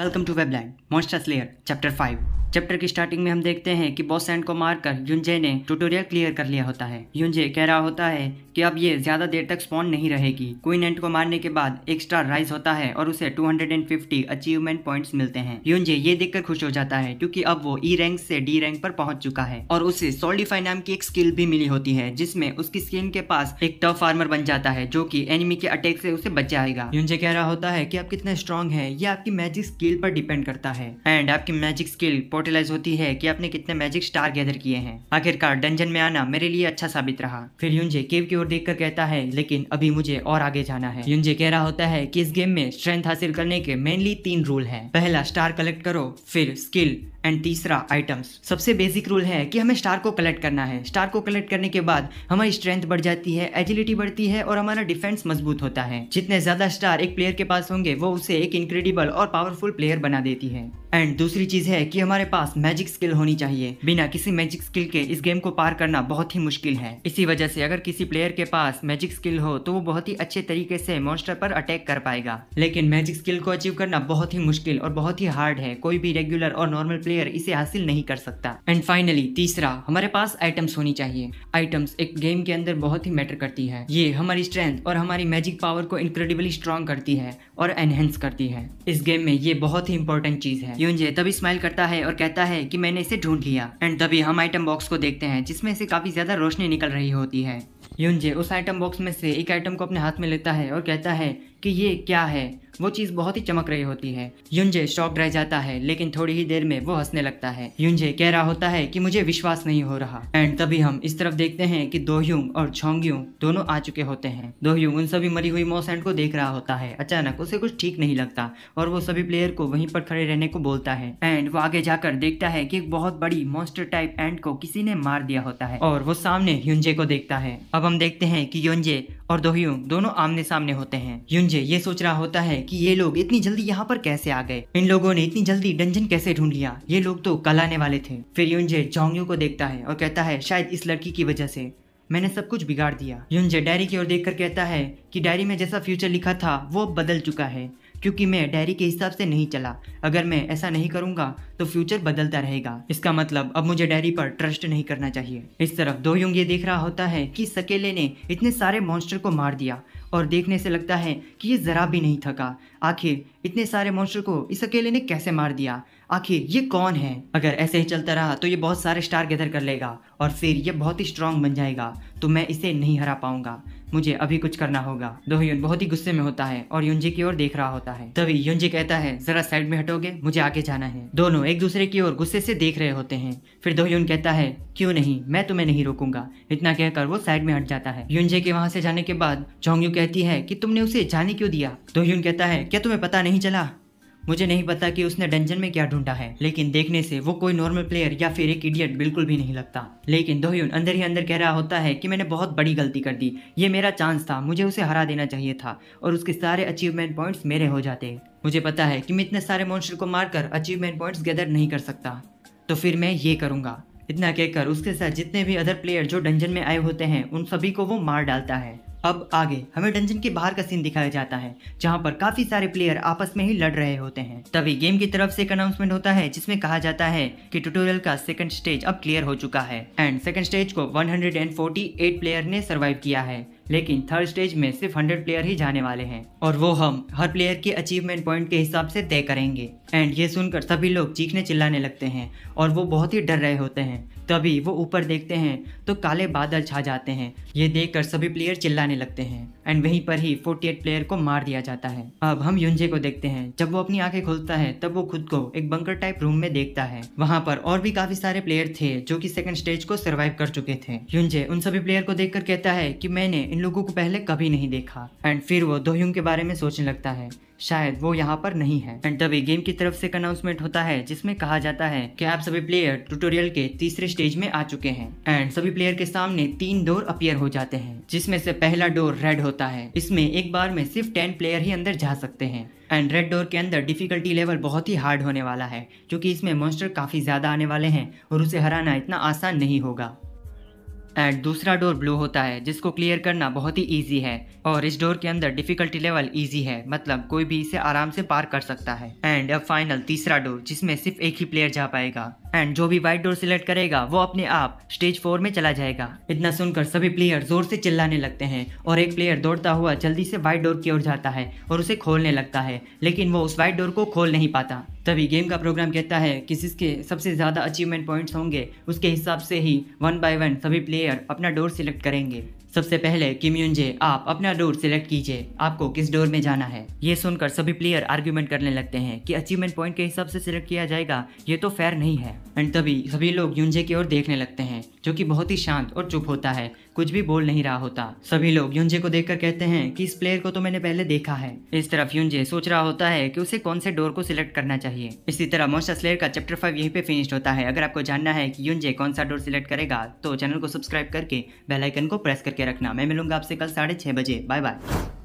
welcome to Webland monster slayer chapter five chapter की starting में हम देखते हैं कि बॉस एंड को मारकर युनजे ने ट्यूटोरियल क्लियर कर लिया होता है युनजे कह रहा होता है कि अब ये ज्यादा देर तक स्पॉन नहीं रहेगी क्वीन एंट को मारने के बाद एक स्टार राइज होता है और उसे 250 अचीवमेंट पॉइंट्स मिलते हैं युनजे ये देखकर खुश हो जाता है क्योंकि अब वो ई e रैंक से डी रैंक पर पहुंच चुका है और उसे सोल्डिफाई नाम की एक स्किल भी मिली होती है जिसमे उसकी स्किन के पास एक टफ फार्मर बन जाता है जो की एनिमी के अटैक से उसे बच जाएगा युनजे कह रहा होता है की आप कितने स्ट्रॉन्ग है ये आपकी मैजिक स्किल स्किल पर डिपेंड करता है एंड आपकी मैजिक स्किल पोर्टलाइज होती है कि आपने कितने मैजिक स्टार गैदर किए हैं आखिरकार डंजन में आना मेरे लिए अच्छा साबित रहा फिर युजे केव की ओर देख कहता है लेकिन अभी मुझे और आगे जाना है युजे कह रहा होता है की इस गेम में स्ट्रेंथ हासिल करने के मेनली तीन रूल है पहला स्टार कलेक्ट करो फिर स्किल एंड तीसरा आइटम्स सबसे बेसिक रूल है कि हमें स्टार को कलेक्ट करना है स्टार को कलेक्ट करने के बाद हमारी स्ट्रेंथ बढ़ जाती है एजिलिटी बढ़ती है और हमारा डिफेंस मजबूत होता है जितने ज्यादा स्टार एक प्लेयर के पास होंगे वो उसे एक इनक्रेडिबल और पावरफुल प्लेयर बना देती है एंड दूसरी चीज़ है कि हमारे पास मैजिक स्किल होनी चाहिए बिना किसी मैजिक स्किल के इस गेम को पार करना बहुत ही मुश्किल है इसी वजह से अगर किसी प्लेयर के पास मैजिक स्किल हो तो वो बहुत ही अच्छे तरीके से मॉन्स्टर पर अटैक कर पाएगा लेकिन मैजिक स्किल को अचीव करना बहुत ही मुश्किल और बहुत ही हार्ड है कोई भी रेगुलर और नॉर्मल प्लेयर इसे हासिल नहीं कर सकता एंड फाइनली तीसरा हमारे पास आइटम्स होनी चाहिए आइटम्स एक गेम के अंदर बहुत ही मैटर करती है ये हमारी स्ट्रेंथ और हमारी मैजिक पावर को इनक्रेडिबली स्ट्रॉन्ग करती है और एनहेंस करती है इस गेम में ये बहुत ही इंपॉर्टेंट चीज़ है यूंजे तभी स्माइल करता है और कहता है कि मैंने इसे ढूंढ लिया एंड तभी हम आइटम बॉक्स को देखते हैं जिसमें से काफी ज्यादा रोशनी निकल रही होती है यूंजे उस आइटम बॉक्स में से एक आइटम को अपने हाथ में लेता है और कहता है कि ये क्या है वो चीज़ बहुत ही चमक रही होती है युंजे शॉक रह जाता है लेकिन थोड़ी ही देर में वो हंसने लगता है युंजे कह रहा होता है कि मुझे विश्वास नहीं हो रहा एंड तभी हम इस तरफ देखते हैं कि दोह्युंग और छोंग्युंग दोनों आ चुके होते हैं दोह्युंग उन सभी मरी हुई मोसेंट को देख रहा होता है अचानक उसे कुछ ठीक नहीं लगता और वो सभी प्लेयर को वहीं पर खड़े रहने को बोलता है एंड वो आगे जाकर देखता है कि एक बहुत बड़ी मॉन्स्टर टाइप एंड को किसी ने मार दिया होता है और वो सामने युंजे को देखता है अब हम देखते हैं कि युंजे और दोहियों दोनों आमने सामने होते हैं युंजे ये सोच रहा होता है कि ये लोग इतनी जल्दी यहाँ पर कैसे आ गए इन लोगों ने इतनी जल्दी डंजन कैसे ढूंढ लिया ये लोग तो कल आने वाले थे फिर युंजे जोंगयू को देखता है और कहता है शायद इस लड़की की वजह से मैंने सब कुछ बिगाड़ दिया युंजे डायरी की ओर देख कहता है कि डायरी में जैसा फ्यूचर लिखा था वो बदल चुका है क्योंकि मैं डायरी के हिसाब से नहीं चला अगर मैं ऐसा नहीं करूंगा तो फ्यूचर बदलता रहेगा इसका मतलब अब मुझे डायरी पर ट्रस्ट नहीं करना चाहिए इस तरफ दो युग ये देख रहा होता है कि सकेले ने इतने सारे मॉन्स्टर को मार दिया और देखने से लगता है कि ये ज़रा भी नहीं थका आखिर इतने सारे मॉन्स्टर को इस अकेले ने कैसे मार दिया आखिर ये कौन है अगर ऐसे ही चलता रहा तो ये बहुत सारे स्टार गैदर कर लेगा और फिर ये बहुत ही स्ट्रांग बन जाएगा तो मैं इसे नहीं हरा पाऊंगा मुझे अभी कुछ करना होगा दोहयुन बहुत ही गुस्से में होता है और युनजी की ओर देख रहा होता है तभी युनजी कहता है जरा साइड में हटोगे मुझे आगे जाना है दोनों एक दूसरे की ओर गुस्से से देख रहे होते हैं फिर दोहयुन कहता है क्यों नहीं मैं तुम्हें नहीं रोकूंगा इतना कहकर वो साइड में हट जाता है युनजे के वहाँ से जाने के बाद के कहती है कि तुमने उसे जाने क्यों दिया दोह्यून तो कहता है क्या तुम्हें पता नहीं चला मुझे नहीं पता कि उसने डंजन में क्या ढूंढा है लेकिन देखने से वो कोई नॉर्मल प्लेयर या फिर एक इडियट बिल्कुल भी नहीं लगता लेकिन दोहयुन अंदर ही अंदर कह रहा होता है कि मैंने बहुत बड़ी गलती कर दी ये मेरा चांस था मुझे उसे हरा देना चाहिए था और उसके सारे अचीवमेंट पॉइंट्स मेरे हो जाते मुझे पता है कि मैं इतने सारे मोन्स्टर को मारकर अचीवमेंट पॉइंट्स गैदर नहीं कर सकता तो फिर मैं ये करूँगा इतना कहकर उसके साथ जितने भी अदर प्लेयर जो डंजन में आए होते हैं उन सभी को वो मार डालता है अब आगे हमें डंजन के बाहर का सीन दिखाया जाता है जहाँ पर काफी सारे प्लेयर आपस में ही लड़ रहे होते हैं तभी गेम की तरफ से एक अनाउंसमेंट होता है जिसमें कहा जाता है कि ट्यूटोरियल का सेकंड स्टेज अब क्लियर हो चुका है एंड सेकंड स्टेज को 148 प्लेयर ने सर्वाइव किया है लेकिन थर्ड स्टेज में सिर्फ हंड्रेड प्लेयर ही जाने वाले हैं और वो हम हर प्लेयर के अचीवमेंट पॉइंट के हिसाब से तय करेंगे एंड ये सुनकर सभी लोग चीखने चिल्लाने लगते हैं और वो बहुत ही डर रहे होते हैं तभी वो ऊपर देखते हैं तो काले बादल छा जाते हैं ये देख सभी प्लेयर चिल्लाने लगते हैं एंड वहीं पर ही फोर्टी प्लेयर को मार दिया जाता है अब हम युंजे को देखते हैं जब वो अपनी आंखें खोलता है तब वो खुद को एक बंकर टाइप रूम में देखता है वहाँ पर और भी काफी सारे प्लेयर थे जो की सेकंड स्टेज को सर्वाइव कर चुके थे युंजे उन सभी प्लेयर को देखकर कहता है की मैंने इन इन लोगों को पहले कभी नहीं देखा एंड फिर वो दोह्युंग के बारे में सोचने लगता है शायद वो यहाँ पर नहीं है एंड तभी गेम की तरफ से एक अनाउंसमेंट होता है जिसमें कहा जाता है कि आप सभी प्लेयर ट्यूटोरियल के तीसरे स्टेज में आ चुके हैं एंड सभी प्लेयर के सामने तीन डोर अपियर हो जाते हैं जिसमें से पहला डोर रेड होता है इसमें एक बार में सिर्फ टेन प्लेयर ही अंदर जा सकते हैं एंड रेड डोर के अंदर डिफिकल्टी लेवल बहुत ही हार्ड होने वाला है क्योंकि इसमें मॉन्स्टर काफ़ी ज़्यादा आने वाले हैं और उसे हराना इतना आसान नहीं होगा एंड दूसरा डोर ब्लू होता है जिसको क्लियर करना बहुत ही ईजी है और इस डोर के अंदर डिफिकल्टी लेवल ईजी है मतलब कोई भी इसे आराम से पार कर सकता है एंड अब फाइनल तीसरा डोर जिसमें सिर्फ एक ही प्लेयर जा पाएगा एंड जो भी वाइट डोर सिलेक्ट करेगा वो अपने आप स्टेज फोर में चला जाएगा इतना सुनकर सभी प्लेयर जोर से चिल्लाने लगते हैं और एक प्लेयर दौड़ता हुआ जल्दी से वाइट डोर की ओर जाता है और उसे खोलने लगता है लेकिन वो उस वाइट डोर को खोल नहीं पाता तभी गेम का प्रोग्राम कहता है कि जिसके सबसे ज़्यादा अचीवमेंट पॉइंट्स होंगे उसके हिसाब से ही वन बाय वन सभी प्लेयर अपना डोर सिलेक्ट करेंगे सबसे पहले किम्यूनजे आप अपना डोर सिलेक्ट कीजिए आपको किस डोर में जाना है ये सुनकर सभी प्लेयर आर्ग्यूमेंट करने लगते हैं कि अचीवमेंट पॉइंट के हिसाब से सिलेक्ट किया जाएगा ये तो फेयर नहीं है एंड तभी सभी लोग यूनजे की ओर देखने लगते हैं जो कि बहुत ही शांत और चुप होता है कुछ भी बोल नहीं रहा होता सभी लोग यूनजे को देखकर कहते हैं कि इस प्लेयर को तो मैंने पहले देखा है इस तरफ यूनजे सोच रहा होता है कि उसे कौन से डोर को सिलेक्ट करना चाहिए इसी तरह मोस्ट स्लेयर का चैप्टर फाइव यहीं पे फिनिश होता है अगर आपको जानना है कि यूनजे कौन सा डोर सिलेक्ट करेगा तो चैनल को सब्सक्राइब करके बेलाइकन को प्रेस करके रखना मैं मिलूंगा आपसे कल साढ़े बजे बाय बाय